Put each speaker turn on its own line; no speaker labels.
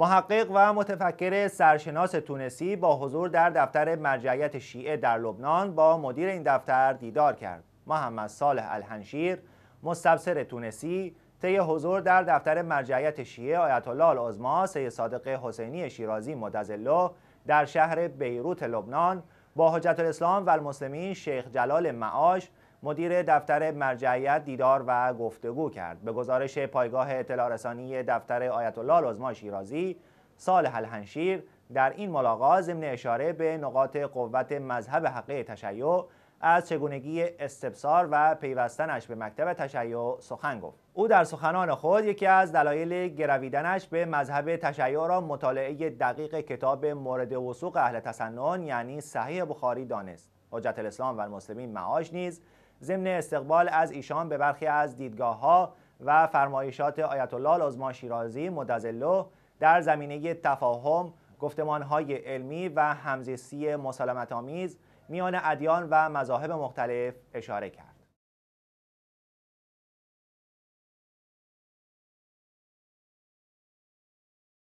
محقق و متفکر سرشناس تونسی با حضور در دفتر مرجعیت شیعه در لبنان با مدیر این دفتر دیدار کرد محمد صالح الهنشیر مستبصر تونسی طی حضور در دفتر مرجعیت شیعه آیت الله سید صادق حسینی شیرازی مدظله در شهر بیروت لبنان با حجت الاسلام و المسلمین شیخ جلال معاش مدیر دفتر مرجعیت دیدار و گفتگو کرد به گزارش پایگاه اطلاع رسانی دفتر آیت الله شیرازی سال هلهنشیر در این ملاقات ضمن اشاره به نقاط قوت مذهب حقه تشیع از چگونگی استبصار و پیوستنش به مکتب تشیع سخن گفت او در سخنان خود یکی از دلایل گرویدنش به مذهب تشیع را مطالعه دقیق کتاب مورد وسوق اهل تسنن یعنی صحیح بخاری دانست حجت الاسلام و المسلمین معاش نیز ضمن استقبال از ایشان به برخی از دیدگاه ها و فرمایشات آیت الله العظما شیرازی مدزلو در زمینه تفاهم گفتمان های علمی و همزیستی مسالمت آمیز میان ادیان و مذاهب مختلف اشاره کرد